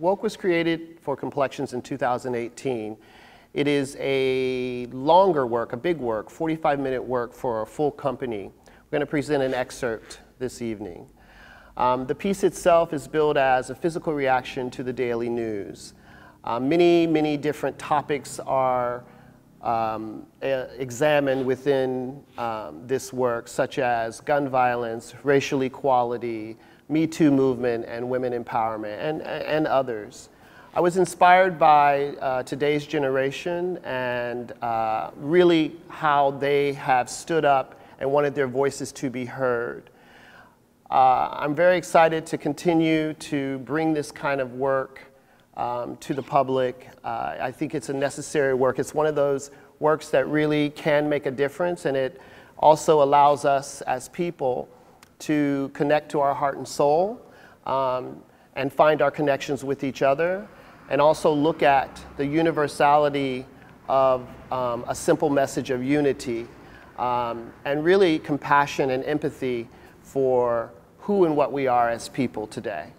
Woke was created for complexions in 2018. It is a longer work, a big work, 45 minute work for a full company. We're going to present an excerpt this evening. Um, the piece itself is billed as a physical reaction to the daily news. Uh, many, many different topics are um, examined within um, this work, such as gun violence, racial equality, me Too movement and women empowerment and, and others. I was inspired by uh, today's generation and uh, really how they have stood up and wanted their voices to be heard. Uh, I'm very excited to continue to bring this kind of work um, to the public. Uh, I think it's a necessary work. It's one of those works that really can make a difference and it also allows us as people to connect to our heart and soul um, and find our connections with each other, and also look at the universality of um, a simple message of unity um, and really compassion and empathy for who and what we are as people today.